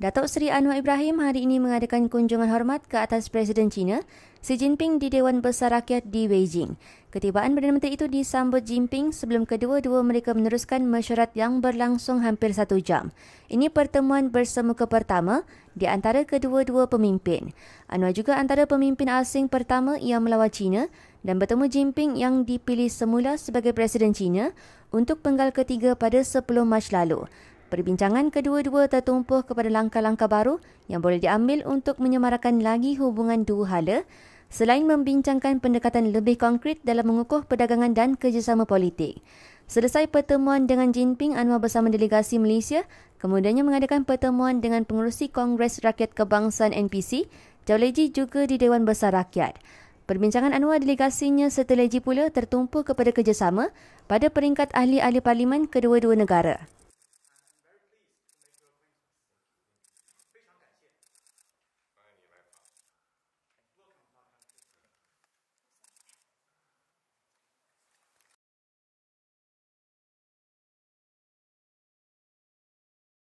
Datuk Seri Anwar Ibrahim hari ini mengadakan kunjungan hormat ke atas Presiden China, Xi Jinping di Dewan Besar Rakyat di Beijing. Ketibaan Perdana Menteri itu disambut Jinping sebelum kedua-dua mereka meneruskan mesyuarat yang berlangsung hampir satu jam. Ini pertemuan bersemuka pertama di antara kedua-dua pemimpin. Anwar juga antara pemimpin asing pertama yang melawat China dan bertemu Jinping yang dipilih semula sebagai Presiden China untuk penggal ketiga pada 10 Mac lalu. Perbincangan kedua-dua tertumpu kepada langkah-langkah baru yang boleh diambil untuk menyemarakan lagi hubungan dua hala selain membincangkan pendekatan lebih konkret dalam mengukuh perdagangan dan kerjasama politik. Selesai pertemuan dengan Jinping, Anwar bersama delegasi Malaysia kemudiannya mengadakan pertemuan dengan pengurusi Kongres Rakyat Kebangsaan NPC, Jauh Leji juga di Dewan Besar Rakyat. Perbincangan Anwar delegasinya setelah Leji pula tertumpu kepada kerjasama pada peringkat ahli-ahli parlimen kedua-dua negara.